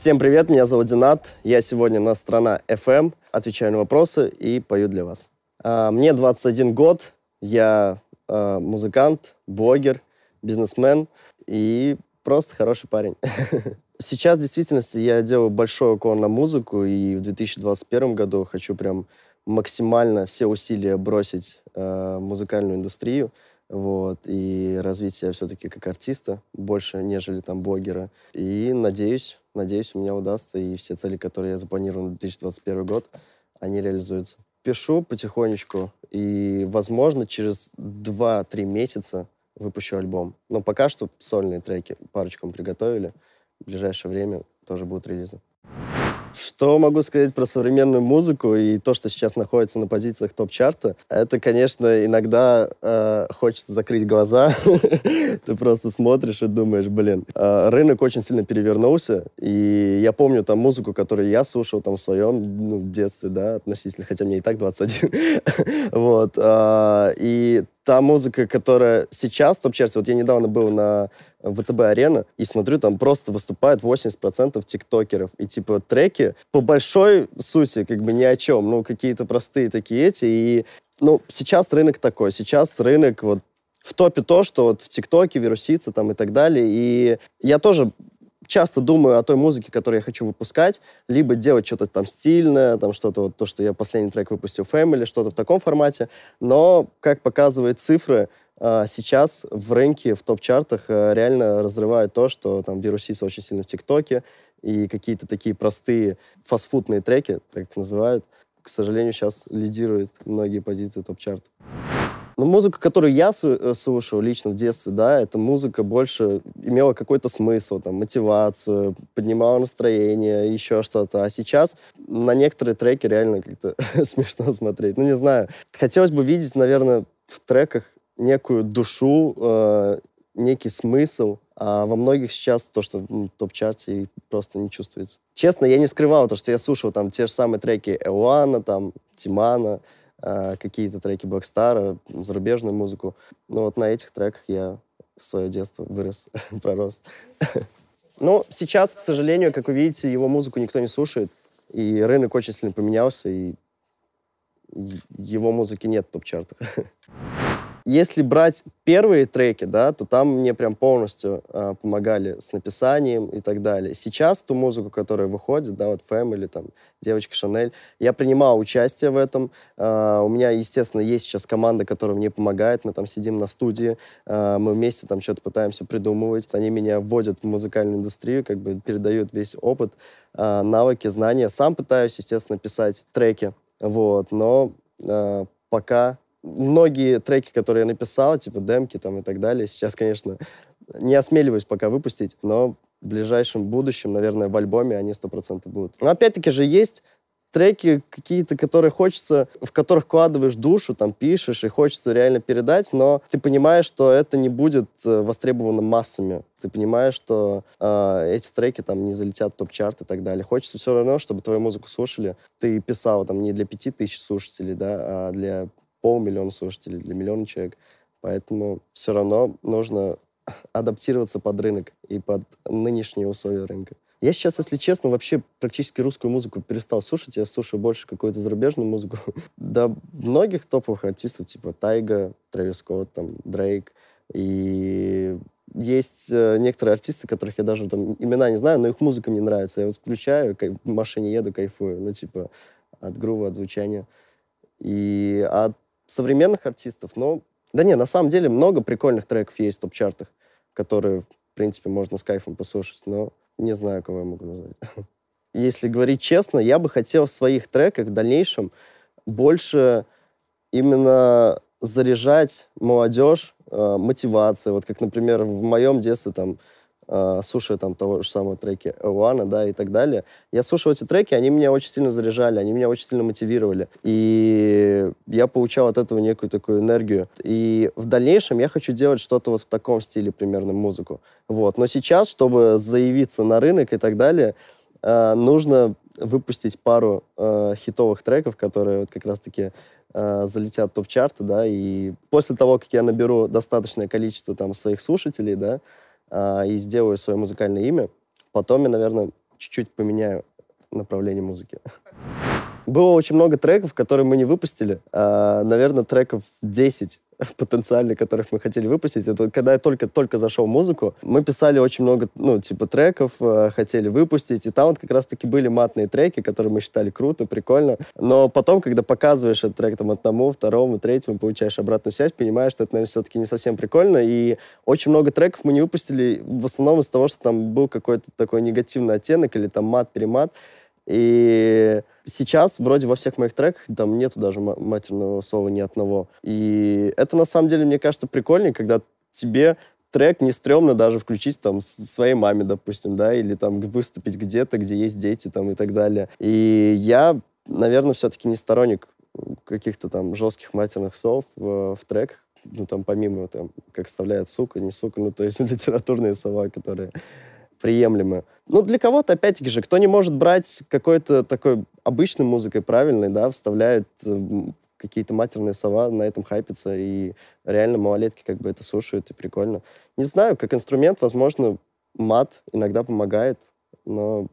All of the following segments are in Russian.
Всем привет, меня зовут Динат. Я сегодня на «Страна FM», эм, отвечаю на вопросы и пою для вас. А, мне 21 год, я а, музыкант, блогер, бизнесмен и просто хороший парень. Сейчас, в действительности, я делаю большой уклон на музыку, и в 2021 году хочу прям максимально все усилия бросить э, музыкальную индустрию вот, и развить себя все-таки как артиста больше, нежели там блогера. И надеюсь, надеюсь, у меня удастся, и все цели, которые я запланировал на 2021 год, они реализуются. Пишу потихонечку, и, возможно, через 2-3 месяца выпущу альбом. Но пока что сольные треки парочком приготовили. В ближайшее время тоже будут релизы. Что могу сказать про современную музыку и то, что сейчас находится на позициях топ-чарта? Это, конечно, иногда э, хочется закрыть глаза. Ты просто смотришь и думаешь, блин. Э, рынок очень сильно перевернулся, и я помню там музыку, которую я слушал там в своем ну, детстве, да, относительно, хотя мне и так 21. вот. Э, и та музыка, которая сейчас в топ-чарте, вот я недавно был на э, ВТБ-арена и смотрю, там просто выступает 80% тиктокеров. И типа треки по большой сути как бы ни о чем, ну какие-то простые такие эти. И ну сейчас рынок такой, сейчас рынок вот в топе то, что вот в ТикТоке вирусится там и так далее. И я тоже часто думаю о той музыке, которую я хочу выпускать, либо делать что-то там стильное, там что-то, вот, то, что я последний трек выпустил, Family, что-то в таком формате. Но, как показывают цифры, а, сейчас в рынке, в топ-чартах э, реально разрывает то, что там вирусится очень сильно в ТикТоке, и какие-то такие простые фастфудные треки, так называют, к сожалению, сейчас лидируют многие позиции топ-чарта. Но ну, музыка, которую я э, слушал лично в детстве, да, эта музыка больше имела какой-то смысл, там, мотивацию, поднимала настроение, еще что-то. А сейчас на некоторые треки реально как-то смешно смотреть. Ну, не знаю. Хотелось бы видеть, наверное, в треках некую душу, э, некий смысл, а во многих сейчас то, что ну, в топ-чарте, просто не чувствуется. Честно, я не скрывал то, что я слушал там те же самые треки Эуана, там, Тимана, Э, какие-то треки Блэкстара, зарубежную музыку. Но вот на этих треках я в свое детство вырос, пророс. Но ну, сейчас, к сожалению, как вы видите, его музыку никто не слушает. И рынок очень сильно поменялся, и его музыки нет в топ-чартах. Если брать первые треки, да, то там мне прям полностью э, помогали с написанием и так далее. Сейчас ту музыку, которая выходит, да, вот Family, там, Девочка Шанель, я принимал участие в этом. Э, у меня, естественно, есть сейчас команда, которая мне помогает. Мы там сидим на студии, э, мы вместе там что-то пытаемся придумывать. Они меня вводят в музыкальную индустрию, как бы передают весь опыт, э, навыки, знания. Сам пытаюсь, естественно, писать треки, вот, но э, пока многие треки, которые я написал, типа демки там и так далее, сейчас, конечно, не осмеливаюсь пока выпустить, но в ближайшем будущем, наверное, в альбоме они 100% будут. Но опять-таки же есть треки какие-то, которые хочется, в которых вкладываешь душу, там пишешь и хочется реально передать, но ты понимаешь, что это не будет э, востребовано массами. Ты понимаешь, что э, эти треки там не залетят в топ-чарт и так далее. Хочется все равно, чтобы твою музыку слушали. Ты писал там не для пяти тысяч слушателей, да, а для полмиллиона слушателей, для миллиона человек. Поэтому все равно нужно адаптироваться под рынок и под нынешние условия рынка. Я сейчас, если честно, вообще практически русскую музыку перестал слушать. Я слушаю больше какую-то зарубежную музыку. Да многих топовых артистов, типа Тайга, Трэвис Скотт, там, Дрейк. И есть э, некоторые артисты, которых я даже там имена не знаю, но их музыка мне нравится. Я вот включаю, кайф, в машине еду, кайфую. Ну, типа, от грува, от звучания. И от современных артистов, но... Да не, на самом деле много прикольных треков есть в топ-чартах, которые, в принципе, можно с кайфом послушать, но не знаю, кого я могу назвать. Если говорить честно, я бы хотел в своих треках в дальнейшем больше именно заряжать молодежь э, мотивацией. Вот как, например, в моем детстве там а, слушая там того же самого треки Эуана, да, и так далее. Я слушал эти треки, они меня очень сильно заряжали, они меня очень сильно мотивировали. И я получал от этого некую такую энергию. И в дальнейшем я хочу делать что-то вот в таком стиле примерно музыку. Вот. Но сейчас, чтобы заявиться на рынок и так далее, а, нужно выпустить пару а, хитовых треков, которые вот как раз-таки залетят топ-чарты, да, и после того, как я наберу достаточное количество там своих слушателей, да, а, и сделаю свое музыкальное имя. Потом я, наверное, чуть-чуть поменяю направление музыки. Было очень много треков, которые мы не выпустили. А, наверное, треков 10 потенциально, которых мы хотели выпустить, это когда я только-только зашел в музыку, мы писали очень много, ну, типа треков, э, хотели выпустить, и там вот как раз-таки были матные треки, которые мы считали круто, прикольно, но потом, когда показываешь этот трек там одному, второму, третьему, получаешь обратную связь, понимаешь, что это, наверное, все-таки не совсем прикольно, и очень много треков мы не выпустили в основном из того, что там был какой-то такой негативный оттенок или там мат-перемат, и Сейчас вроде во всех моих треках там нету даже матерного слова ни одного. И это на самом деле, мне кажется, прикольнее, когда тебе трек не стрёмно даже включить там своей маме, допустим, да, или там выступить где-то, где есть дети там и так далее. И я, наверное, все-таки не сторонник каких-то там жестких матерных слов в, э, в треках, ну там помимо там, как вставляет сука, не сука, ну то есть литературные слова, которые приемлемую. Ну, для кого-то, опять-таки же, кто не может брать какой-то такой обычной музыкой правильной, да, вставляет эм, какие-то матерные слова, на этом хайпится, и реально малолетки как бы это слушают, и прикольно. Не знаю, как инструмент, возможно, мат иногда помогает, но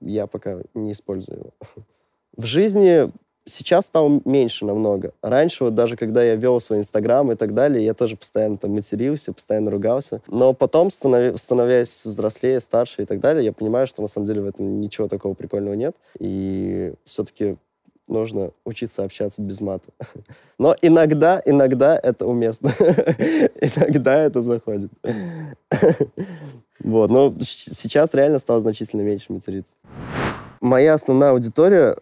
я пока не использую его. В жизни сейчас стало меньше намного. Раньше, вот даже когда я вел свой Инстаграм и так далее, я тоже постоянно там матерился, постоянно ругался. Но потом, станов... становясь взрослее, старше и так далее, я понимаю, что на самом деле в этом ничего такого прикольного нет. И все-таки нужно учиться общаться без мата. Но иногда, иногда это уместно. Иногда это заходит. Вот, но сейчас реально стало значительно меньше материться. Моя основная аудитория,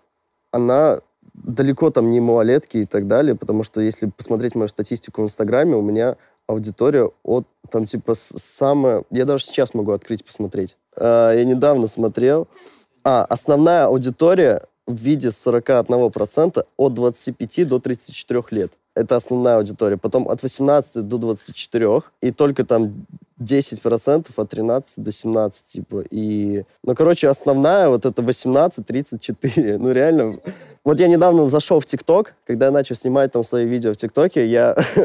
она далеко там не малолетки и так далее, потому что если посмотреть мою статистику в Инстаграме, у меня аудитория от там типа самая... Я даже сейчас могу открыть посмотреть. А, я недавно смотрел. А, основная аудитория в виде 41% от 25 до 34 лет. Это основная аудитория. Потом от 18 до 24. И только там 10% от 13 до 17, типа. И, ну, короче, основная вот это 18-34. Ну, реально, вот я недавно зашел в ТикТок, когда я начал снимать там свои видео в ТикТоке, я...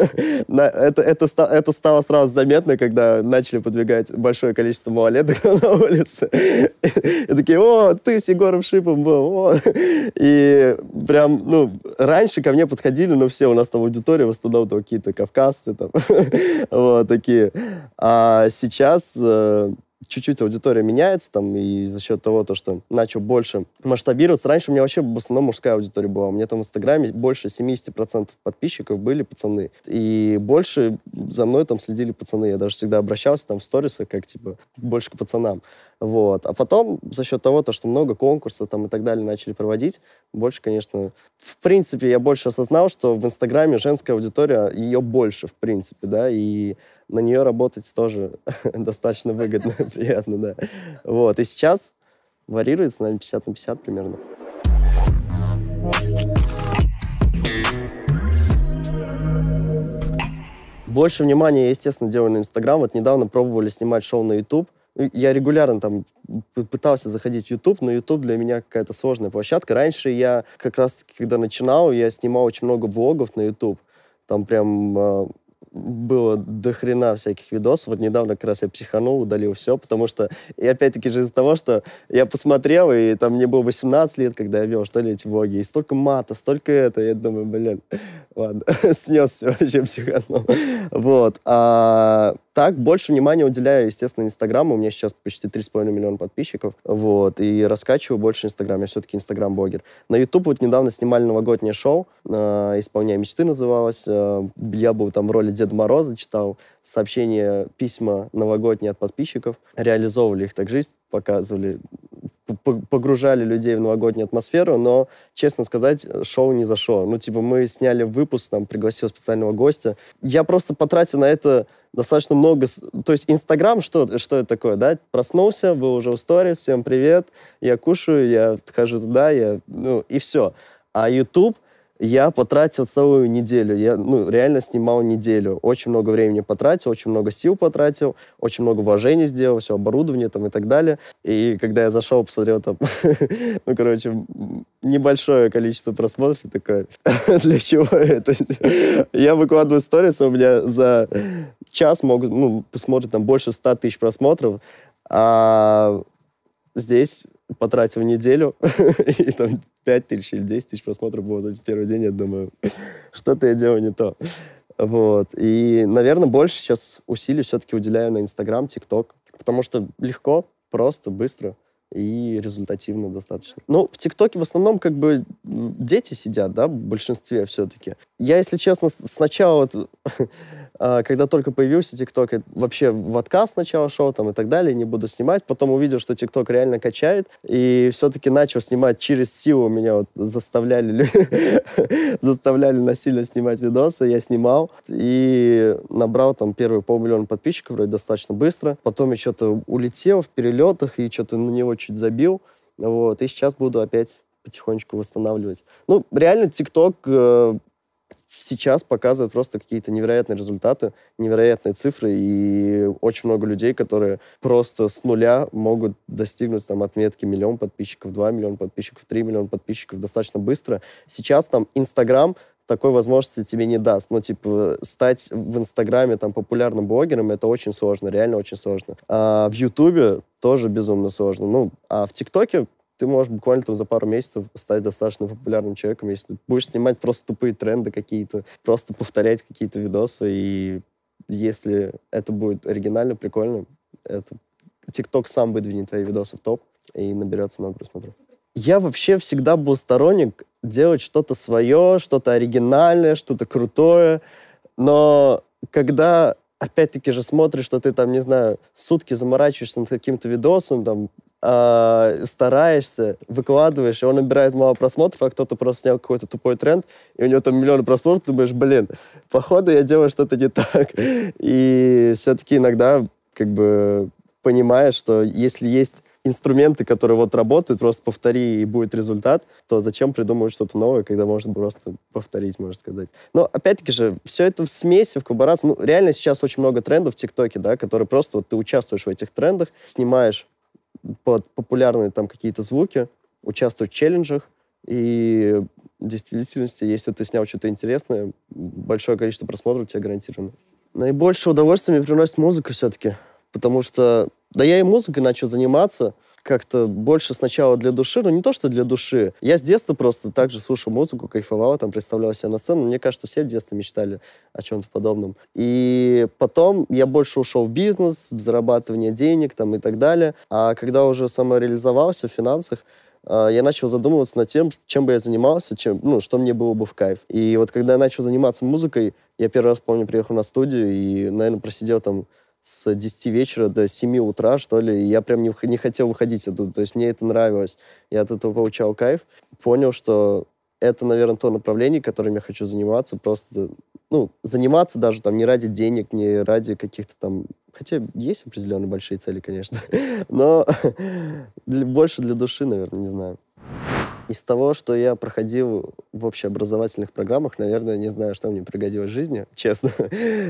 это, это, стало сразу заметно, когда начали подвигать большое количество малолеток на улице. и такие, о, ты с Егором Шипом был, И прям, ну, раньше ко мне подходили, ну, все, у нас там аудитория в основном какие-то кавказцы там, вот, такие. А а сейчас э, чуть-чуть аудитория меняется, там, и за счет того, то, что начал больше масштабироваться. Раньше у меня вообще в основном мужская аудитория была. У меня там в Инстаграме больше 70% подписчиков были пацаны. И больше за мной там следили пацаны. Я даже всегда обращался там в сторисах, как, типа, больше к пацанам. Вот. А потом, за счет того, то, что много конкурсов там и так далее начали проводить, больше, конечно... В принципе, я больше осознал, что в Инстаграме женская аудитория, ее больше, в принципе, да, и на нее работать тоже достаточно выгодно, приятно, да. Вот. И сейчас варьируется, наверное, 50 на 50 примерно. Больше внимания естественно, делаю на Инстаграм. Вот недавно пробовали снимать шоу на YouTube. Я регулярно там пытался заходить в YouTube, но YouTube для меня какая-то сложная площадка. Раньше я как раз, когда начинал, я снимал очень много влогов на YouTube. Там прям а, было до хрена всяких видосов. Вот недавно как раз я психанул, удалил все, потому что, и опять-таки же из-за того, что я посмотрел, и там мне было 18 лет, когда я вел, что ли, эти влоги, и столько мата, столько это, я думаю, блин, ладно, снес все, вообще психанул. Вот. А так, больше внимания уделяю, естественно, Инстаграму. У меня сейчас почти 3,5 миллиона подписчиков. Вот. И раскачиваю больше Инстаграм. Я все-таки Инстаграм-блогер. На YouTube вот недавно снимали новогоднее шоу. Э, «Исполняя мечты» называлось. Э, я был там в роли Деда Мороза, читал сообщения, письма новогодние от подписчиков. Реализовывали их так жизнь, показывали погружали людей в новогоднюю атмосферу, но, честно сказать, шоу не зашло. Ну, типа, мы сняли выпуск, там, пригласил специального гостя. Я просто потратил на это достаточно много... То есть Инстаграм, что, что это такое, да? Проснулся, вы уже в сторис, всем привет, я кушаю, я хожу туда, я... Ну, и все. А Ютуб я потратил целую неделю. Я ну, реально снимал неделю. Очень много времени потратил, очень много сил потратил, очень много вложений сделал, все оборудование там и так далее. И когда я зашел, посмотрел там, ну, короче, небольшое количество просмотров, такое, для чего это? Я выкладываю сторис, у меня за сейчас могут, ну, посмотрят там больше 100 тысяч просмотров, а здесь потратил неделю, и там 5 тысяч или 10 тысяч просмотров было за первый день, я думаю, что-то я делаю не то. Вот. И, наверное, больше сейчас усилий все-таки уделяю на Инстаграм, ТикТок, потому что легко, просто, быстро и результативно достаточно. Ну, в ТикТоке в основном как бы дети сидят, да, в большинстве все-таки. Я, если честно, сначала вот А, когда только появился ТикТок, э, вообще в отказ сначала шел там и так далее, не буду снимать. Потом увидел, что ТикТок реально качает, и все-таки начал снимать через силу. Меня вот заставляли, заставляли насильно снимать видосы, я снимал. И набрал там первые полмиллиона подписчиков, вроде достаточно быстро. Потом я что-то улетел в перелетах и что-то на него чуть забил. Вот, и сейчас буду опять потихонечку восстанавливать. Ну, реально, ТикТок э, сейчас показывает просто какие-то невероятные результаты, невероятные цифры, и очень много людей, которые просто с нуля могут достигнуть там отметки миллион подписчиков, 2 миллиона подписчиков, 3 миллиона подписчиков достаточно быстро. Сейчас там Инстаграм такой возможности тебе не даст. Но, ну, типа, стать в Инстаграме там популярным блогером, это очень сложно, реально очень сложно. А в Ютубе тоже безумно сложно. Ну, а в ТикТоке ты можешь буквально там за пару месяцев стать достаточно популярным человеком, если ты будешь снимать просто тупые тренды какие-то, просто повторять какие-то видосы, и если это будет оригинально, прикольно, это тикток сам выдвинет твои видосы в топ и наберется много просмотров. Я вообще всегда был сторонник делать что-то свое, что-то оригинальное, что-то крутое, но когда опять-таки же смотришь, что ты там, не знаю, сутки заморачиваешься над каким-то видосом, там, Э, стараешься, выкладываешь, и он набирает мало просмотров, а кто-то просто снял какой-то тупой тренд, и у него там миллион просмотров, ты думаешь, блин, походу я делаю что-то не так. И все-таки иногда как бы понимаешь, что если есть инструменты, которые вот работают, просто повтори и будет результат, то зачем придумывать что-то новое, когда можно просто повторить, можно сказать. Но опять-таки же, все это в смеси, в коллаборации. Ну, реально сейчас очень много трендов в ТикТоке, да, которые просто вот ты участвуешь в этих трендах, снимаешь под популярные там какие-то звуки, участвовать в челленджах, и в действительности, если ты снял что-то интересное, большое количество просмотров тебе гарантировано. Наибольшее удовольствие мне приносит музыка все-таки, потому что... Да я и музыкой начал заниматься — как-то больше сначала для души, но не то, что для души. Я с детства просто так же слушал музыку, кайфовал, там представлял себя на сцену. Мне кажется, все в детстве мечтали о чем-то подобном. И потом я больше ушел в бизнес, в зарабатывание денег там и так далее. А когда уже самореализовался в финансах, а, я начал задумываться над тем, чем бы я занимался, чем, ну, что мне было бы в кайф. И вот когда я начал заниматься музыкой, я первый раз, помню, приехал на студию и, наверное, просидел там с 10 вечера до 7 утра, что ли, и я прям не, не хотел выходить оттуда. То есть мне это нравилось. Я от этого получал кайф. Понял, что это, наверное, то направление, которым я хочу заниматься. Просто, ну, заниматься даже там не ради денег, не ради каких-то там... Хотя есть определенные большие цели, конечно. Но больше для души, наверное, не знаю. Из того, что я проходил в общеобразовательных программах, наверное, не знаю, что мне пригодилось в жизни, честно.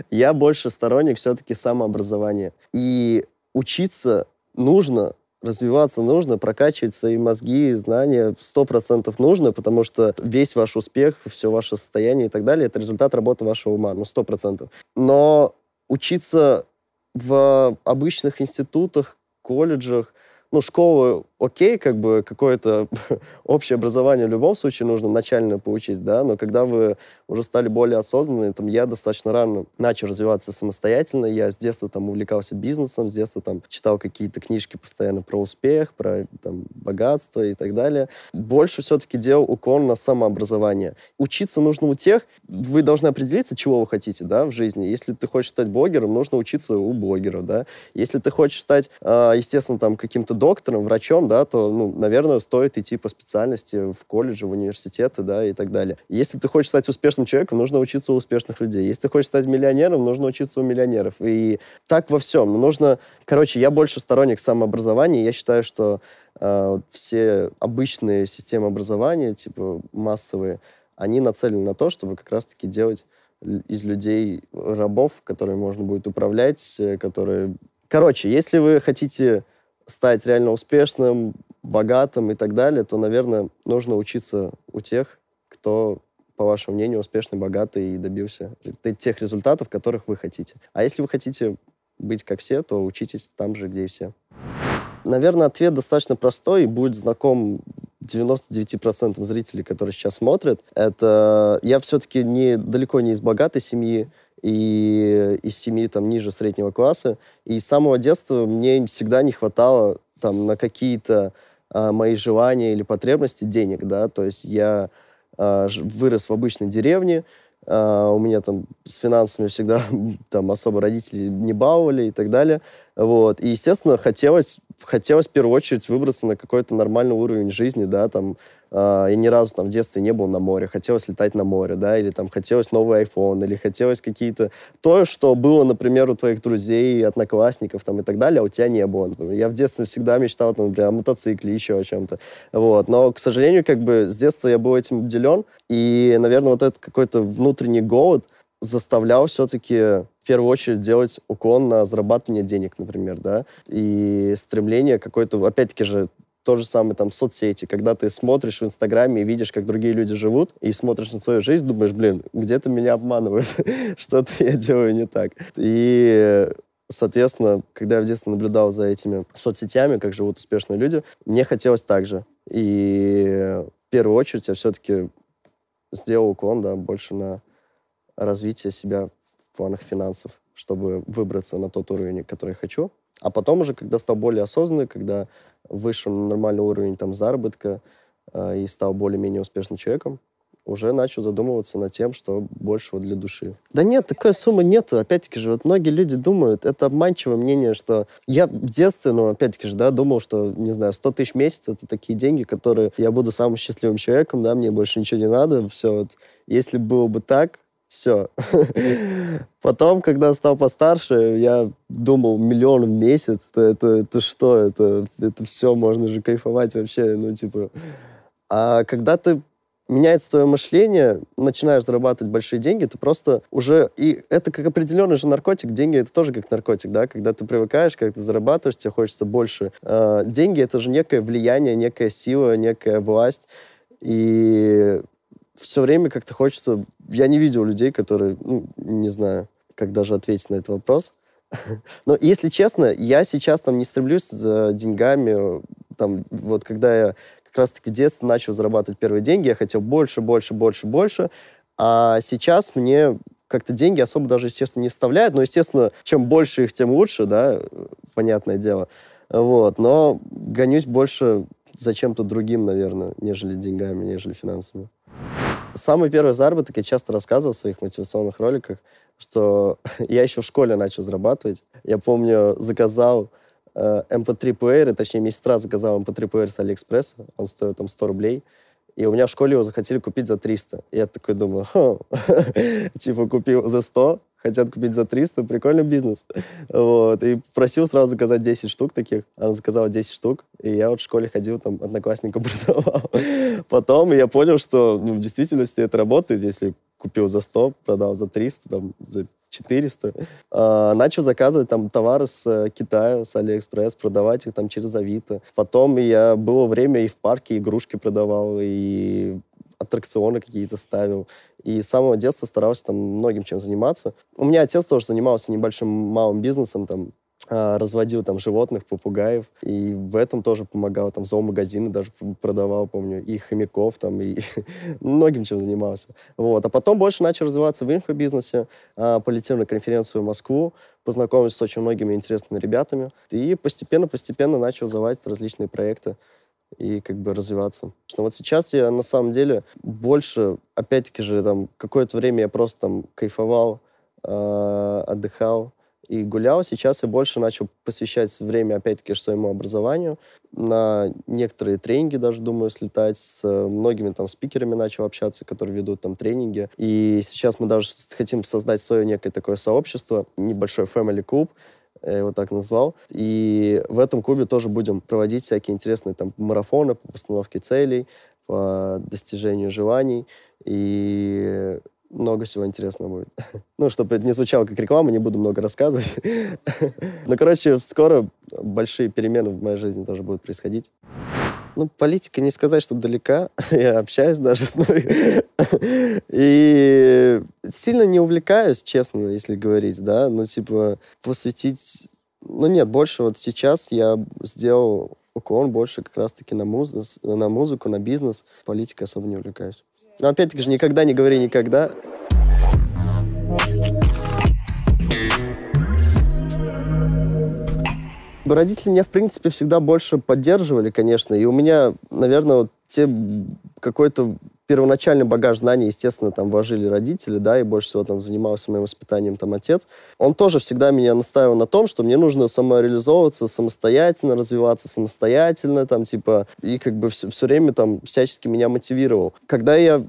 Я больше сторонник все-таки самообразования. И учиться нужно, развиваться нужно, прокачивать свои мозги, знания, сто процентов нужно, потому что весь ваш успех, все ваше состояние и так далее, это результат работы вашего ума, ну, сто процентов. Но учиться в обычных институтах, колледжах, ну, школы окей, как бы какое-то общее образование в любом случае нужно начально получить, да, но когда вы уже стали более осознанными, там, я достаточно рано начал развиваться самостоятельно, я с детства там увлекался бизнесом, с детства там читал какие-то книжки постоянно про успех, про там богатство и так далее. Больше все-таки делал уклон на самообразование. Учиться нужно у тех, вы должны определиться, чего вы хотите, да, в жизни. Если ты хочешь стать блогером, нужно учиться у блогера, да. Если ты хочешь стать, а, естественно, там каким-то доктором, врачом, да, то, ну, наверное, стоит идти по специальности в колледже, в университеты, да, и так далее. Если ты хочешь стать успешным человеком, нужно учиться у успешных людей. Если ты хочешь стать миллионером, нужно учиться у миллионеров. И так во всем. Нужно, короче, я больше сторонник самообразования. Я считаю, что э, все обычные системы образования, типа массовые, они нацелены на то, чтобы как раз-таки делать из людей рабов, которые можно будет управлять, э, которые... Короче, если вы хотите стать реально успешным, богатым и так далее, то, наверное, нужно учиться у тех, кто, по вашему мнению, успешный, богатый и добился тех результатов, которых вы хотите. А если вы хотите быть как все, то учитесь там же, где и все. Наверное, ответ достаточно простой и будет знаком 99% зрителей, которые сейчас смотрят. Это я все-таки не, далеко не из богатой семьи, и из семьи там ниже среднего класса. И с самого детства мне всегда не хватало там на какие-то а, мои желания или потребности денег, да, то есть я а, вырос в обычной деревне, а, у меня там с финансами всегда там особо родители не баловали и так далее, вот, и, естественно, хотелось хотелось в первую очередь выбраться на какой-то нормальный уровень жизни, да, там, а, я ни разу там в детстве не был на море, хотелось летать на море, да, или там хотелось новый iPhone, или хотелось какие-то... То, что было, например, у твоих друзей, одноклассников там и так далее, а у тебя не было. Я в детстве всегда мечтал, там, например, о мотоцикле, еще о чем-то, вот. Но, к сожалению, как бы с детства я был этим обделен, и, наверное, вот этот какой-то внутренний голод заставлял все-таки в первую очередь делать уклон на зарабатывание денег, например, да, и стремление какое-то, опять-таки же, то же самое там соцсети, когда ты смотришь в Инстаграме и видишь, как другие люди живут, и смотришь на свою жизнь, думаешь, блин, где-то меня обманывают, что-то я делаю не так. И Соответственно, когда я в детстве наблюдал за этими соцсетями, как живут успешные люди, мне хотелось так же. И в первую очередь я все-таки сделал уклон, да, больше на развитие себя в планах финансов, чтобы выбраться на тот уровень, который я хочу. А потом уже, когда стал более осознанный, когда вышел на нормальный уровень там, заработка э, и стал более-менее успешным человеком, уже начал задумываться над тем, что большего для души. Да нет, такой суммы нету. Опять-таки же, вот многие люди думают, это обманчивое мнение, что я в детстве, ну, опять-таки же, да, думал, что, не знаю, 100 тысяч в месяц — это такие деньги, которые я буду самым счастливым человеком, да, мне больше ничего не надо, все вот. Если было бы так, все. Потом, когда стал постарше, я думал миллион в месяц. Это, это, это что? Это, это все, можно же кайфовать вообще. Ну, типа... А когда ты меняется твое мышление, начинаешь зарабатывать большие деньги, ты просто уже... И это как определенный же наркотик. Деньги — это тоже как наркотик, да? Когда ты привыкаешь, когда ты зарабатываешь, тебе хочется больше. А деньги — это же некое влияние, некая сила, некая власть. И все время как-то хочется... Я не видел людей, которые... Ну, не знаю, как даже ответить на этот вопрос. Но, если честно, я сейчас там не стремлюсь за деньгами. Там, вот когда я как раз-таки в детстве начал зарабатывать первые деньги, я хотел больше, больше, больше, больше. А сейчас мне как-то деньги особо даже, естественно, не вставляют. Но, естественно, чем больше их, тем лучше, да, понятное дело. Вот, но гонюсь больше за чем-то другим, наверное, нежели деньгами, нежели финансами. Самый первый заработок я часто рассказывал в своих мотивационных роликах, что я еще в школе начал зарабатывать. Я помню, заказал э, MP3 эм плеер точнее, месяц раз заказал MP3 эм плеер с Алиэкспресса, он стоил там 100 рублей. И у меня в школе его захотели купить за 300. я такой думаю, типа купил за 100, хотят купить за 300, прикольный бизнес. Вот. И просил сразу заказать 10 штук таких. Она заказала 10 штук, и я вот в школе ходил, там, одноклассникам продавал. Потом я понял, что ну, в действительности это работает, если купил за 100, продал за 300, там, за 400. А, начал заказывать там товары с э, Китая, с Алиэкспресс, продавать их там через Авито. Потом я было время и в парке игрушки продавал, и аттракционы какие-то ставил. И с самого детства старался там многим чем заниматься. У меня отец тоже занимался небольшим малым бизнесом, там а, разводил там животных, попугаев, и в этом тоже помогал, там зоомагазины даже продавал, помню, и хомяков там, и многим чем занимался. Вот. А потом больше начал развиваться в инфобизнесе, а, полетел на конференцию в Москву, познакомился с очень многими интересными ребятами, и постепенно-постепенно начал заводить различные проекты и как бы развиваться. Что вот сейчас я на самом деле больше, опять-таки же, там какое-то время я просто там кайфовал, а, отдыхал, и гулял. Сейчас я больше начал посвящать время, опять-таки, своему образованию. На некоторые тренинги даже, думаю, слетать. С э, многими там спикерами начал общаться, которые ведут там тренинги. И сейчас мы даже хотим создать свое некое такое сообщество, небольшой family клуб э, я его так назвал. И в этом клубе тоже будем проводить всякие интересные там марафоны по постановке целей, по достижению желаний. И много всего интересного будет. Ну, чтобы это не звучало как реклама, не буду много рассказывать. Ну, короче, скоро большие перемены в моей жизни тоже будут происходить. Ну, политика не сказать, что далека. Я общаюсь даже с ней. И сильно не увлекаюсь, честно, если говорить, да. Ну, типа, посвятить... Ну, нет, больше вот сейчас я сделал уклон больше как раз-таки на, муз... на музыку, на бизнес. Политикой особо не увлекаюсь. Но опять-таки же никогда не говори никогда. Родители меня, в принципе, всегда больше поддерживали, конечно. И у меня, наверное, вот те какой-то первоначальный багаж знаний, естественно, там вложили родители, да, и больше всего там занимался моим воспитанием там отец. Он тоже всегда меня настаивал на том, что мне нужно самореализовываться самостоятельно, развиваться самостоятельно, там, типа, и как бы все, все время там всячески меня мотивировал. Когда я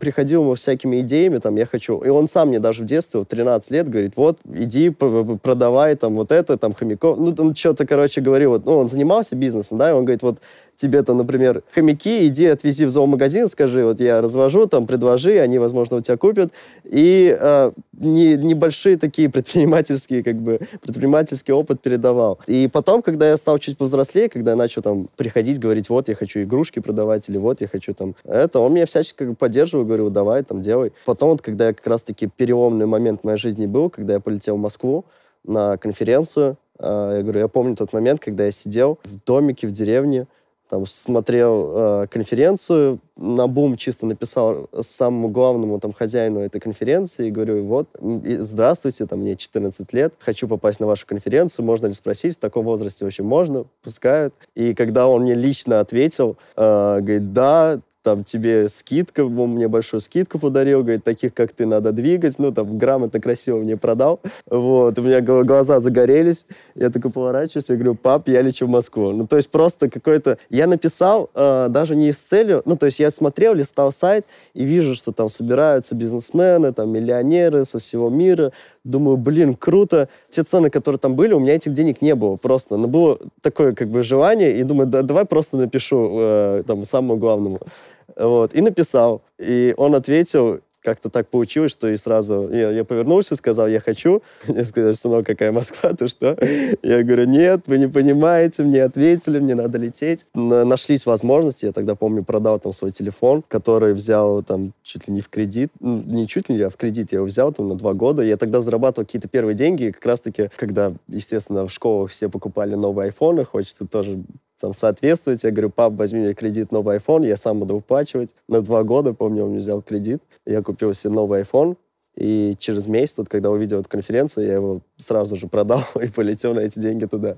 приходил ему всякими идеями, там, я хочу, и он сам мне даже в детстве, в 13 лет, говорит, вот, иди, продавай там вот это, там, хомяков, ну, там, что-то, короче, говорил, вот, ну, он занимался бизнесом, да, и он говорит, вот, тебе-то, например, хомяки, иди отвези в зоомагазин, скажи, вот я развожу, там, предложи, они, возможно, у тебя купят. И э, не, небольшие такие предпринимательские, как бы, предпринимательский опыт передавал. И потом, когда я стал чуть повзрослее, когда я начал там приходить, говорить, вот, я хочу игрушки продавать, или вот, я хочу там это, он меня всячески как бы поддерживал, говорил, давай, там, делай. Потом вот, когда я как раз-таки переломный момент в моей жизни был, когда я полетел в Москву на конференцию, а, я говорю, я помню тот момент, когда я сидел в домике в деревне, там смотрел э, конференцию, на бум чисто написал самому главному там хозяину этой конференции и говорю, вот, здравствуйте, там мне 14 лет, хочу попасть на вашу конференцию, можно ли спросить, в таком возрасте вообще можно, пускают. И когда он мне лично ответил, э, говорит, да, там тебе скидка, он мне большую скидку подарил, говорит, таких, как ты, надо двигать, ну, там, грамотно, красиво мне продал, вот, у меня глаза загорелись, я такой поворачиваюсь, я говорю, пап, я лечу в Москву, ну, то есть просто какой-то, я написал э, даже не с целью, ну, то есть я смотрел, листал сайт и вижу, что там собираются бизнесмены, там, миллионеры со всего мира, думаю, блин, круто. Те цены, которые там были, у меня этих денег не было просто. Но было такое как бы желание, и думаю, да, давай просто напишу э, там самому главному. Вот, и написал. И он ответил, как-то так получилось, что и сразу я, я повернулся, сказал, я хочу. Мне сказали, сынок, какая Москва, ты что? Я говорю, нет, вы не понимаете, мне ответили, мне надо лететь. Нашлись возможности, я тогда помню, продал там свой телефон, который взял там чуть ли не в кредит, не чуть ли, а в кредит я его взял там на два года. Я тогда зарабатывал какие-то первые деньги, как раз-таки, когда, естественно, в школах все покупали новые айфоны, хочется тоже там, соответствовать. Я говорю, пап, возьми мне кредит, новый iPhone, я сам буду уплачивать. На два года, помню, он мне взял кредит, я купил себе новый iPhone, и через месяц, вот, когда увидел эту конференцию, я его сразу же продал и полетел на эти деньги туда.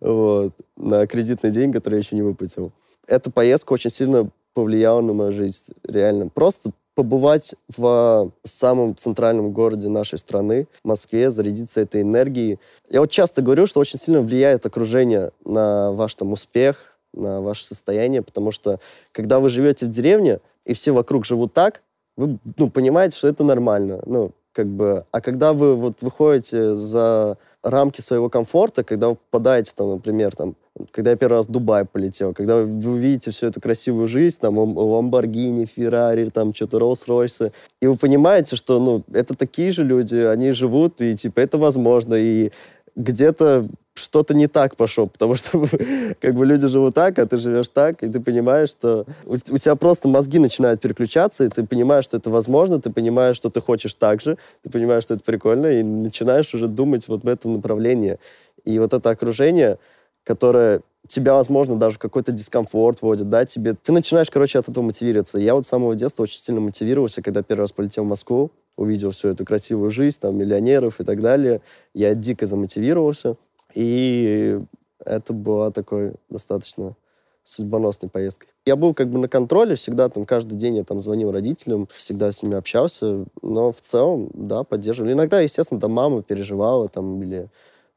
Вот. На кредитные деньги, которые я еще не выплатил. Эта поездка очень сильно повлияла на мою жизнь. Реально. Просто побывать в э, самом центральном городе нашей страны, Москве, зарядиться этой энергией. Я вот часто говорю, что очень сильно влияет окружение на ваш там успех, на ваше состояние, потому что когда вы живете в деревне, и все вокруг живут так, вы ну, понимаете, что это нормально. Ну, как бы, а когда вы вот выходите за рамки своего комфорта, когда вы попадаете, там, например, там, когда я первый раз в Дубай полетел, когда вы увидите всю эту красивую жизнь, там, Ламборгини, Феррари, там, что-то Роллс-Ройсы, и вы понимаете, что, ну, это такие же люди, они живут, и, типа, это возможно, и где-то что-то не так пошло, потому что как бы люди живут так, а ты живешь так, и ты понимаешь, что у, у тебя просто мозги начинают переключаться, и ты понимаешь, что это возможно, ты понимаешь, что ты хочешь так же, ты понимаешь, что это прикольно, и начинаешь уже думать вот в этом направлении. И вот это окружение, которая тебя, возможно, даже какой-то дискомфорт вводит, да, тебе... Ты начинаешь, короче, от этого мотивироваться. Я вот с самого детства очень сильно мотивировался, когда первый раз полетел в Москву, увидел всю эту красивую жизнь, там, миллионеров и так далее. Я дико замотивировался, и это была такой достаточно судьбоносной поездкой. Я был как бы на контроле всегда, там, каждый день я там звонил родителям, всегда с ними общался, но в целом, да, поддерживали. Иногда, естественно, там мама переживала, там, или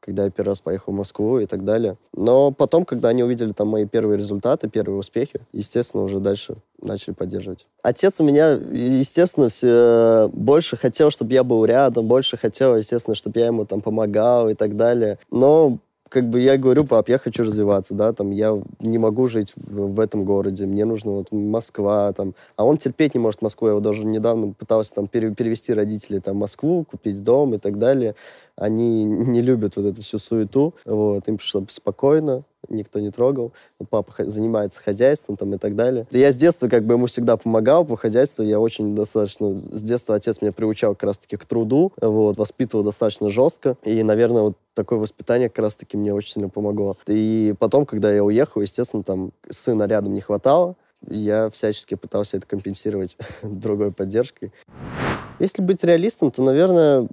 когда я первый раз поехал в Москву и так далее. Но потом, когда они увидели там мои первые результаты, первые успехи, естественно, уже дальше начали поддерживать. Отец у меня, естественно, все э, больше хотел, чтобы я был рядом, больше хотел, естественно, чтобы я ему там помогал и так далее. Но как бы я говорю, пап, я хочу развиваться, да, там, я не могу жить в, в этом городе, мне нужно вот Москва, там, а он терпеть не может Москву, я его даже недавно пытался там пере, перевести родителей там в Москву, купить дом и так далее, они не любят вот эту всю суету, вот, им чтобы спокойно, никто не трогал. Вот папа занимается хозяйством там и так далее. Я с детства как бы ему всегда помогал по хозяйству. Я очень достаточно... С детства отец меня приучал как раз-таки к труду, вот, воспитывал достаточно жестко. И, наверное, вот такое воспитание как раз-таки мне очень сильно помогло. И потом, когда я уехал, естественно, там сына рядом не хватало. Я всячески пытался это компенсировать другой поддержкой. Если быть реалистом, то, наверное,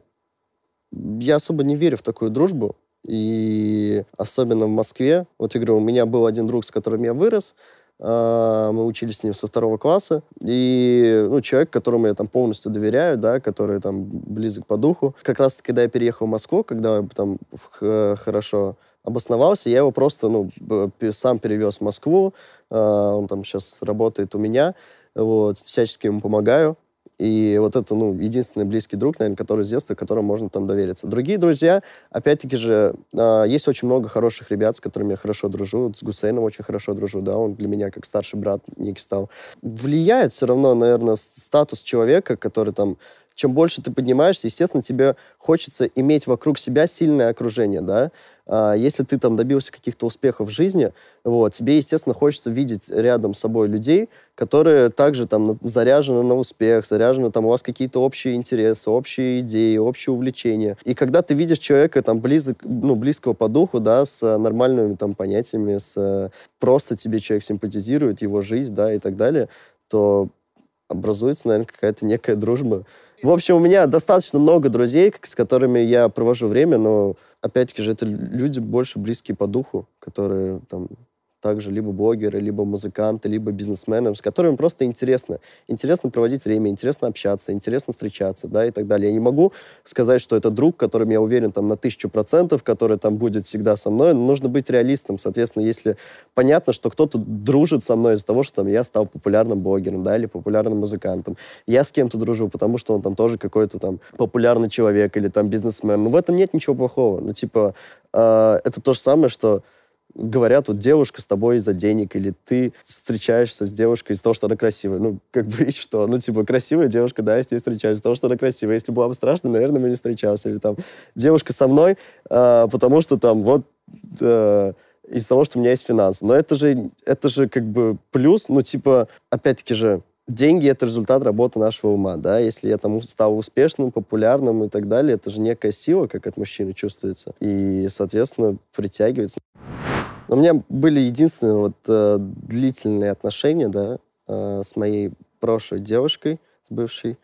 я особо не верю в такую дружбу. И особенно в Москве, вот я говорю, у меня был один друг, с которым я вырос, а, мы учились с ним со второго класса, и ну, человек, которому я там полностью доверяю, да, который там близок по духу. Как раз когда я переехал в Москву, когда там хорошо обосновался, я его просто ну, сам перевез в Москву, а, он там сейчас работает у меня, вот, всячески ему помогаю. И вот это, ну, единственный близкий друг, наверное, который с детства, которому можно там довериться. Другие друзья, опять-таки же, а, есть очень много хороших ребят, с которыми я хорошо дружу. с Гусейном очень хорошо дружу, да, он для меня как старший брат некий стал. Влияет все равно, наверное, статус человека, который там чем больше ты поднимаешься, естественно, тебе хочется иметь вокруг себя сильное окружение, да, а, если ты там добился каких-то успехов в жизни, вот, тебе, естественно, хочется видеть рядом с собой людей, которые также там заряжены на успех, заряжены там у вас какие-то общие интересы, общие идеи, общие увлечения. И когда ты видишь человека там близок, ну, близкого по духу, да, с нормальными там понятиями, с просто тебе человек симпатизирует, его жизнь, да, и так далее, то образуется, наверное, какая-то некая дружба, в общем, у меня достаточно много друзей, с которыми я провожу время, но опять-таки же это люди больше близкие по духу, которые там также либо блогеры, либо музыканты, либо бизнесмены, с которыми просто интересно. Интересно проводить время, интересно общаться, интересно встречаться, да, и так далее. Я не могу сказать, что это друг, которым я уверен там на тысячу процентов, который там будет всегда со мной, но нужно быть реалистом. Соответственно, если понятно, что кто-то дружит со мной из-за того, что там я стал популярным блогером, да, или популярным музыкантом, я с кем-то дружу, потому что он там тоже какой-то там популярный человек или там бизнесмен. Ну, в этом нет ничего плохого. Ну, типа, э, это то же самое, что говорят, вот девушка с тобой из-за денег, или ты встречаешься с девушкой из-за того, что она красивая. Ну, как бы и что? Ну, типа, красивая девушка, да, я с ней встречаюсь из-за того, что она красивая. Если была бы страшно, наверное, мы не встречался. Или там, девушка со мной, э, потому что там вот... Э, из-за того, что у меня есть финансы. Но это же, это же как бы плюс, ну, типа, опять-таки же, деньги — это результат работы нашего ума, да, если я там стал успешным, популярным и так далее, это же некая сила, как от мужчины чувствуется, и, соответственно, притягивается. У меня были единственные вот э, длительные отношения, да, э, с моей прошлой девушкой, с бывшей.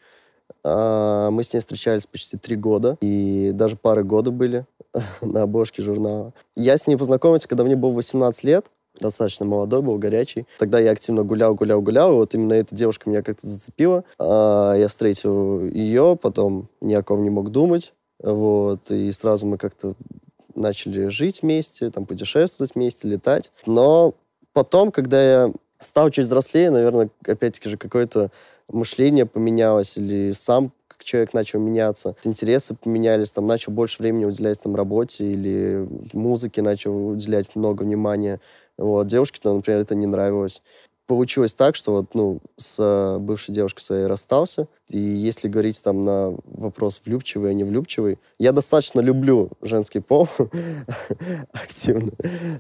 Э, мы с ней встречались почти три года, и даже пары года были на обложке журнала. Я с ней познакомился, когда мне было 18 лет, достаточно молодой был, горячий. Тогда я активно гулял, гулял, гулял, и вот именно эта девушка меня как-то зацепила. Э, я встретил ее, потом ни о ком не мог думать, вот, и сразу мы как-то начали жить вместе, там, путешествовать вместе, летать. Но потом, когда я стал чуть взрослее, наверное, опять-таки же какое-то мышление поменялось или сам как человек начал меняться, интересы поменялись, там начал больше времени уделять там работе или музыке начал уделять много внимания. Вот девушке, там, например, это не нравилось получилось так, что вот, ну, с э, бывшей девушкой своей расстался. И если говорить там на вопрос влюбчивый, а не влюбчивый, я достаточно люблю женский пол активно.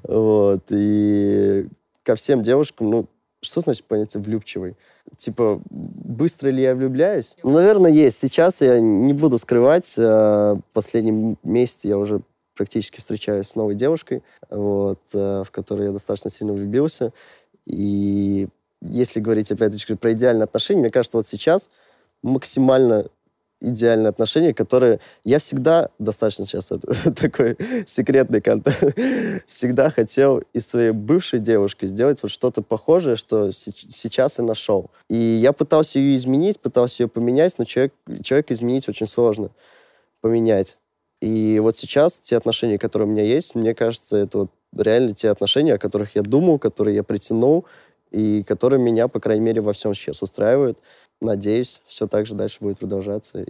Вот. И ко всем девушкам, ну, что значит понятие влюбчивый? Типа, быстро ли я влюбляюсь? Ну, наверное, есть. Сейчас я не буду скрывать. Э, в последнем месяце я уже практически встречаюсь с новой девушкой, вот, э, в которой я достаточно сильно влюбился. И если говорить, опять-таки, про идеальные отношения, мне кажется, вот сейчас максимально идеальные отношения, которые... Я всегда, достаточно сейчас это, такой секретный контент, всегда хотел из своей бывшей девушки сделать вот что-то похожее, что сейчас и нашел. И я пытался ее изменить, пытался ее поменять, но человек, человека изменить очень сложно, поменять. И вот сейчас те отношения, которые у меня есть, мне кажется, это вот реально те отношения, о которых я думал, которые я притянул, и которые меня, по крайней мере, во всем сейчас устраивают. Надеюсь, все так же дальше будет продолжаться.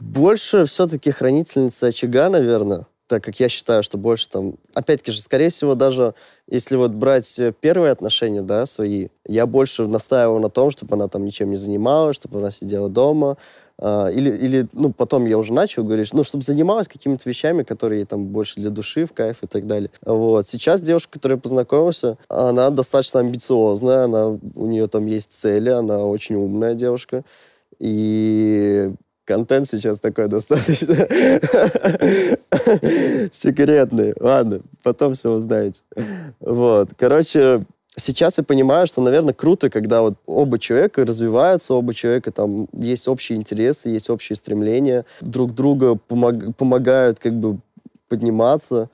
Больше все-таки хранительница очага, наверное, так как я считаю, что больше там... Опять-таки же, скорее всего, даже если вот брать э, первые отношения, да, свои, я больше настаивал на том, чтобы она там ничем не занималась, чтобы она сидела дома, а, или, или, ну, потом я уже начал говоришь ну, чтобы занималась какими-то вещами, которые там больше для души, в кайф и так далее. Вот. Сейчас девушка, которая познакомился, она достаточно амбициозная, она, у нее там есть цели, она очень умная девушка. И контент сейчас такой достаточно секретный. Ладно, потом все узнаете. Вот. Короче, сейчас я понимаю, что, наверное, круто, когда вот оба человека развиваются, оба человека там есть общие интересы, есть общие стремления, друг друга помог, помогают как бы подниматься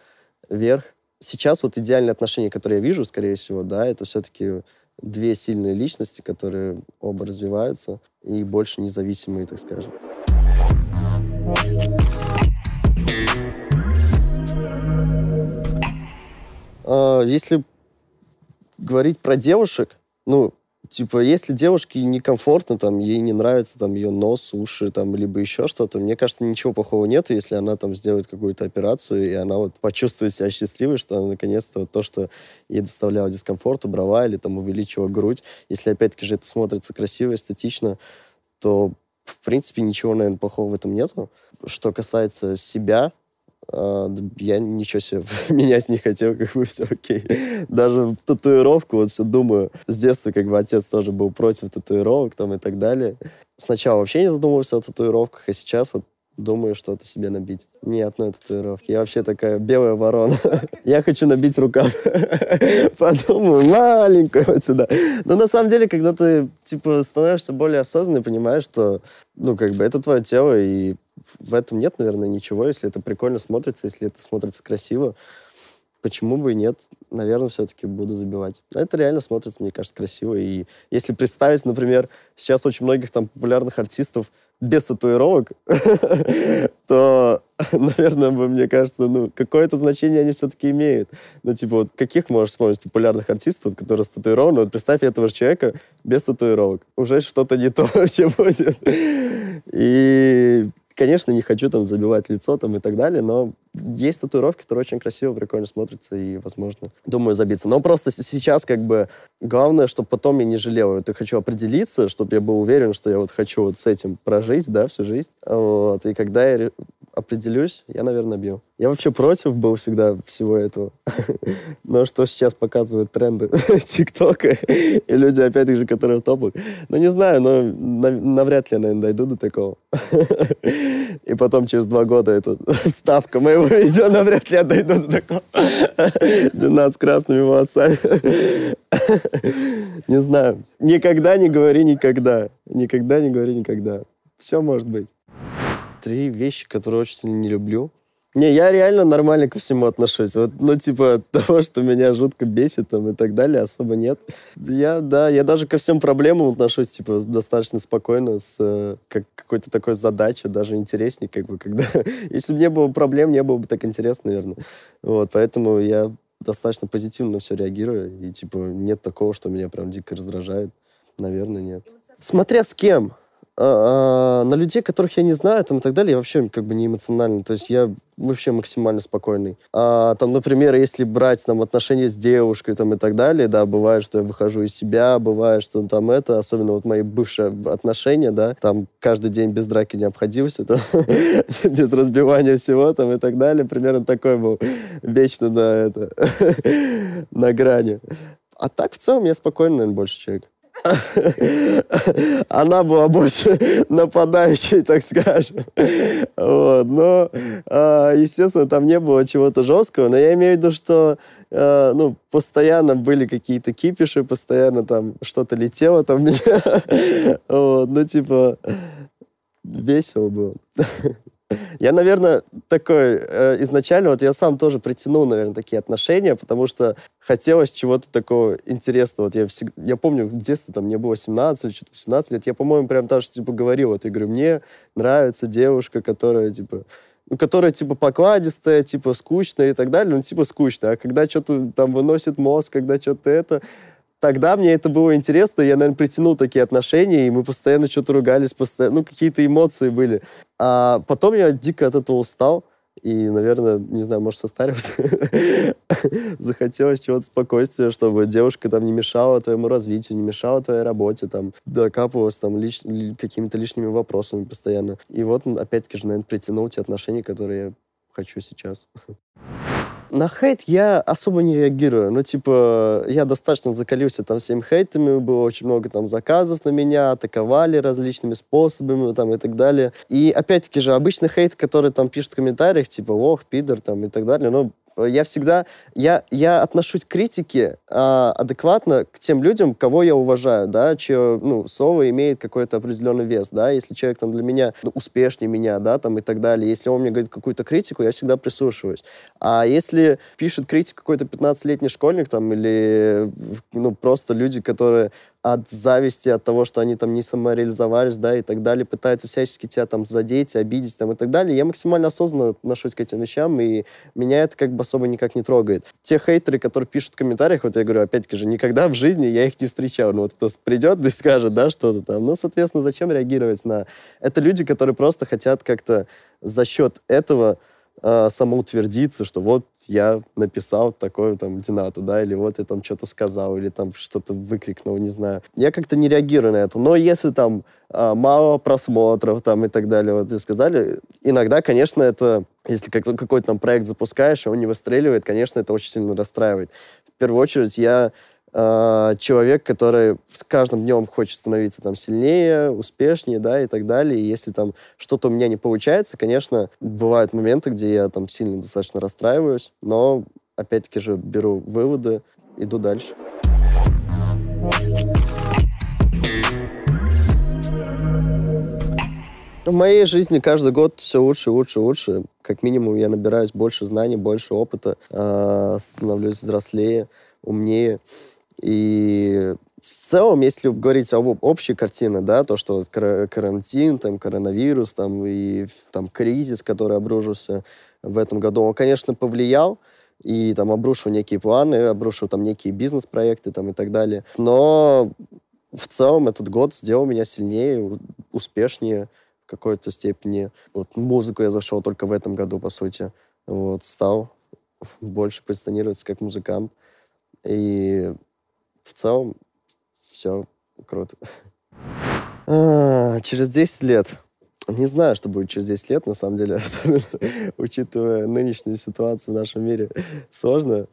вверх. Сейчас вот идеальные отношения, которые я вижу, скорее всего, да, это все-таки две сильные личности, которые оба развиваются и больше независимые, так скажем. А, если говорить про девушек, ну, типа, если девушке некомфортно, там, ей не нравится, там, ее нос, уши, там, либо еще что-то, мне кажется, ничего плохого нету, если она, там, сделает какую-то операцию, и она, вот, почувствует себя счастливой, что она, наконец-то, вот, то, что ей доставляло дискомфорт, убрала или, там, увеличила грудь, если, опять-таки же, это смотрится красиво, эстетично, то, в принципе, ничего, наверное, плохого в этом нету. Что касается себя, а, я ничего себе менять не хотел, как бы все окей. Даже татуировку, вот все думаю, с детства как бы отец тоже был против татуировок там и так далее. Сначала вообще не задумывался о татуировках, а сейчас вот думаю что-то себе набить. Ни одной татуировки. Я вообще такая белая ворона. Я хочу набить рукав. Подумаю, маленькую вот сюда. Но на самом деле, когда ты, типа, становишься более осознанным, понимаешь, что, ну, как бы, это твое тело, и в этом нет, наверное, ничего. Если это прикольно смотрится, если это смотрится красиво, почему бы и нет? Наверное, все-таки буду забивать. Это реально смотрится, мне кажется, красиво. И если представить, например, сейчас очень многих там популярных артистов, без татуировок, то, наверное, бы, мне кажется, ну, какое-то значение они все-таки имеют. Ну, типа, вот каких можешь вспомнить популярных артистов, которые с татуированы? Вот представь этого же человека без татуировок. Уже что-то не то вообще будет. И Конечно, не хочу там забивать лицо там и так далее, но есть татуировки, которые очень красиво, прикольно смотрятся и, возможно, думаю, забиться. Но просто сейчас как бы главное, чтобы потом я не жалел. Я хочу определиться, чтобы я был уверен, что я вот хочу вот с этим прожить, да, всю жизнь. Вот. И когда я определюсь, я, наверное, бью. Я вообще против был всегда всего этого. Но что сейчас показывают тренды ТикТока и люди, опять же, которые топают. Ну, не знаю, но навряд ли я, наверное, дойду до такого. И потом через два года эта вставка моего видео, навряд ли я дойду до такого. 12 с красными волосами. Не знаю. Никогда не говори никогда. Никогда не говори никогда. Все может быть три вещи, которые очень сильно не люблю. Не, я реально нормально ко всему отношусь. Вот, ну, типа, того, что меня жутко бесит там и так далее, особо нет. Я, да, я даже ко всем проблемам отношусь, типа, достаточно спокойно, с э, как, какой-то такой задачей, даже интереснее, как бы, когда... Если бы не было проблем, не было бы так интересно, наверное. Вот, поэтому я достаточно позитивно на все реагирую, и, типа, нет такого, что меня прям дико раздражает. Наверное, нет. Смотря с кем. А, а, на людей, которых я не знаю, там и так далее, я вообще как бы не эмоциональный. То есть я вообще максимально спокойный. А, там, например, если брать там отношения с девушкой там и так далее, да, бывает, что я выхожу из себя, бывает, что там это, особенно вот мои бывшие отношения, да, там каждый день без драки не обходился, там, без разбивания всего там и так далее. Примерно такой был вечно на это, на грани. А так, в целом, я спокойный, наверное, больше человек она была больше нападающей, так скажем. Вот. Но, а, естественно, там не было чего-то жесткого, но я имею в виду, что а, ну, постоянно были какие-то кипиши, постоянно там что-то летело там меня. Вот. Ну, типа, весело было. Я, наверное, такой э, изначально, вот я сам тоже притянул, наверное, такие отношения, потому что хотелось чего-то такого интересного. Вот я, всегда, я помню, в детстве там мне было 17 или что-то 18 лет, я, по-моему, прям так типа, говорил, вот, я говорю, мне нравится девушка, которая, типа, ну, которая, типа, покладистая, типа, скучная и так далее, ну, типа, скучная. А когда что-то там выносит мозг, когда что-то это, тогда мне это было интересно, я, наверное, притянул такие отношения, и мы постоянно что-то ругались, постоянно, ну, какие-то эмоции были. А потом я дико от этого устал. И, наверное, не знаю, может, состарился, Захотелось чего-то спокойствия, чтобы девушка там не мешала твоему развитию, не мешала твоей работе, там, докапывалась там лиш... какими-то лишними вопросами постоянно. И вот, опять-таки же, наверное, притянул те отношения, которые я хочу сейчас. На хейт я особо не реагирую. Ну, типа, я достаточно закалился там всеми хейтами, было очень много там заказов на меня, атаковали различными способами там и так далее. И опять-таки же обычный хейт, который там пишет в комментариях, типа, ох, пидор там и так далее, ну, я всегда... Я, я отношусь к критике а, адекватно к тем людям, кого я уважаю, да, чье, ну, слово имеет какой-то определенный вес, да, если человек там для меня ну, успешнее меня, да, там и так далее, если он мне говорит какую-то критику, я всегда прислушиваюсь. А если пишет критику какой-то 15-летний школьник там или, ну, просто люди, которые от зависти, от того, что они там не самореализовались, да, и так далее, пытаются всячески тебя там задеть, обидеть там и так далее. Я максимально осознанно отношусь к этим вещам, и меня это как бы особо никак не трогает. Те хейтеры, которые пишут в комментариях, вот я говорю, опять-таки же, никогда в жизни я их не встречал. Ну вот кто придет и скажет, да, что-то там. Ну, соответственно, зачем реагировать на... Это люди, которые просто хотят как-то за счет этого э, самоутвердиться, что вот я написал такое там Динату, да, или вот я там что-то сказал, или там что-то выкрикнул, не знаю. Я как-то не реагирую на это. Но если там э, мало просмотров там и так далее, вот вы сказали, иногда, конечно, это если какой-то там проект запускаешь, и он не выстреливает, конечно, это очень сильно расстраивает. В первую очередь я Э, человек, который с каждым днем хочет становиться там сильнее, успешнее, да, и так далее. И если там что-то у меня не получается, конечно, бывают моменты, где я там сильно достаточно расстраиваюсь, но опять-таки же беру выводы, иду дальше. В моей жизни каждый год все лучше, лучше, лучше. Как минимум я набираюсь больше знаний, больше опыта, э, становлюсь взрослее, умнее. И в целом, если говорить об общей картине, да, то, что карантин, там, коронавирус, там, и там, кризис, который обрушился в этом году, он, конечно, повлиял, и там обрушил некие планы, обрушил там некие бизнес-проекты там и так далее. Но в целом этот год сделал меня сильнее, успешнее в какой-то степени. Вот музыку я зашел только в этом году, по сути. Вот стал больше позиционироваться как музыкант. И в целом все круто. А, через 10 лет. Не знаю, что будет через 10 лет, на самом деле, учитывая нынешнюю ситуацию в нашем мире, сложно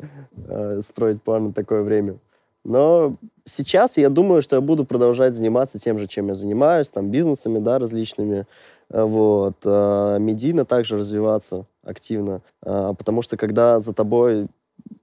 э, строить план на такое время. Но сейчас я думаю, что я буду продолжать заниматься тем же, чем я занимаюсь, там, бизнесами, да, различными, а, вот, а, медийно также развиваться активно, а, потому что когда за тобой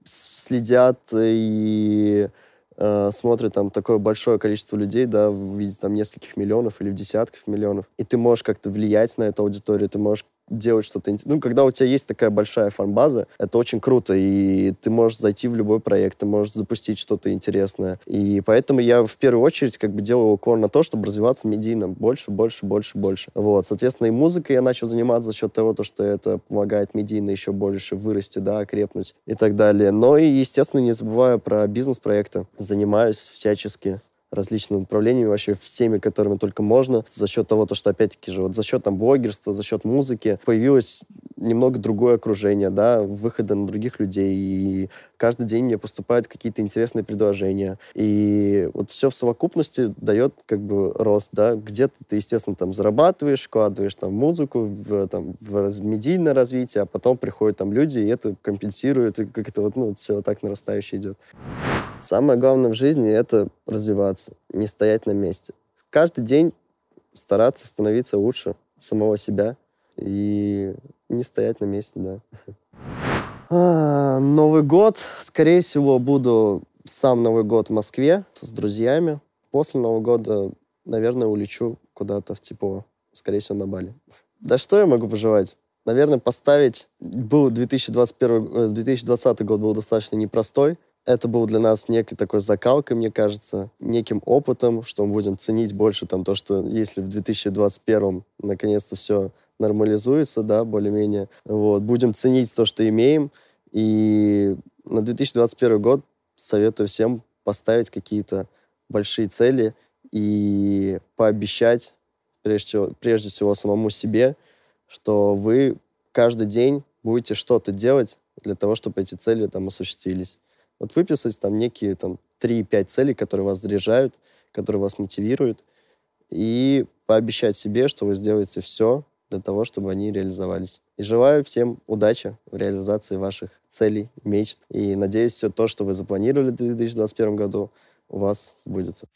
следят и э, смотрит там такое большое количество людей, да, в виде там нескольких миллионов или в десятков миллионов, и ты можешь как-то влиять на эту аудиторию, ты можешь делать что-то. Ну, когда у тебя есть такая большая фан-база, это очень круто, и ты можешь зайти в любой проект, ты можешь запустить что-то интересное. И поэтому я в первую очередь как бы делаю укор на то, чтобы развиваться медийно больше, больше, больше, больше. Вот, соответственно, и музыкой я начал заниматься за счет того, то, что это помогает медийно еще больше вырасти, да, окрепнуть и так далее. Но и, естественно, не забываю про бизнес-проекты. Занимаюсь всячески различными направлениями, вообще всеми, которыми только можно. За счет того, то, что опять-таки же вот за счет там блогерства, за счет музыки появилось немного другое окружение, да, выхода на других людей и каждый день мне поступают какие-то интересные предложения. И вот все в совокупности дает как бы рост, да. Где-то ты, естественно, там зарабатываешь, вкладываешь там музыку, в, там, в медийное развитие, а потом приходят там люди, и это компенсирует, и как то вот, ну, все вот так нарастающе идет. Самое главное в жизни — это развиваться, не стоять на месте. Каждый день стараться становиться лучше самого себя и не стоять на месте, да. А, Новый год, скорее всего, буду сам Новый год в Москве с друзьями. После Нового года, наверное, улечу куда-то в Типово, скорее всего, на Бали. Да что я могу пожелать? Наверное, поставить... Был 2021, 2020 э, год был достаточно непростой. Это был для нас некой такой закалкой, мне кажется, неким опытом, что мы будем ценить больше там то, что если в 2021 наконец-то все нормализуется, да, более-менее. Вот. Будем ценить то, что имеем. И на 2021 год советую всем поставить какие-то большие цели и пообещать, прежде всего, прежде всего самому себе, что вы каждый день будете что-то делать для того, чтобы эти цели там осуществились. Вот выписать там некие там 3-5 целей, которые вас заряжают, которые вас мотивируют, и пообещать себе, что вы сделаете все, для того, чтобы они реализовались. И желаю всем удачи в реализации ваших целей, мечт. И надеюсь, все то, что вы запланировали в 2021 году, у вас сбудется.